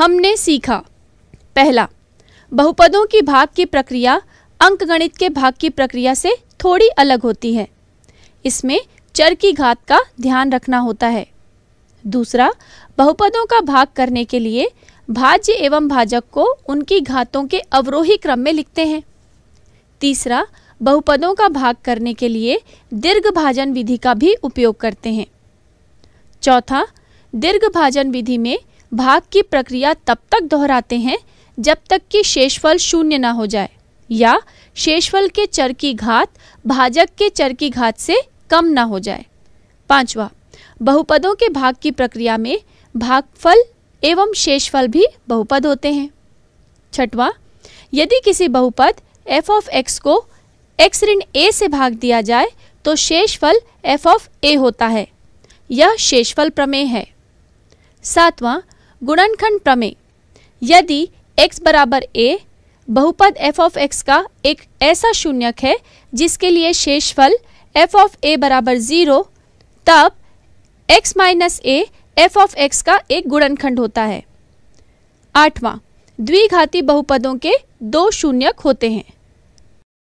हमने सीखा पहला बहुपदों की भाग की प्रक्रिया अंकगणित के भाग की प्रक्रिया से थोड़ी अलग होती है इसमें चर की घात का ध्यान रखना होता है दूसरा बहुपदों का भाग करने के लिए भाज्य एवं भाजक को उनकी घातों के अवरोही क्रम में लिखते हैं तीसरा बहुपदों का भाग करने के लिए दीर्घ भाजन विधि का भी उपयोग करते हैं चौथा दीर्घ भाजन विधि में भाग की प्रक्रिया तब तक दोहराते हैं जब तक कि शेषफल शून्य ना हो जाए या शेषफल के चर की घात भाजक के चर की घात से कम ना हो जाए पांचवा बहुपदों के भाग की प्रक्रिया में भागफल एवं शेषफल भी बहुपद होते हैं छठवा यदि किसी बहुपद एफ ऑफ एक्स को एक्स ऋण ए से भाग दिया जाए तो शेषफल एफ ऑफ ए होता है यह शेषफल प्रमेय है सातवां गुणनखंड प्रमेय यदि x बराबर ए बहुपद f ऑफ एक्स का एक ऐसा शून्यक है जिसके लिए शेषफल f ऑफ ए बराबर जीरो तब x minus A F of X का एक गुणनखंड होता है आठवां द्विघाती बहुपदों के दो शून्यक होते हैं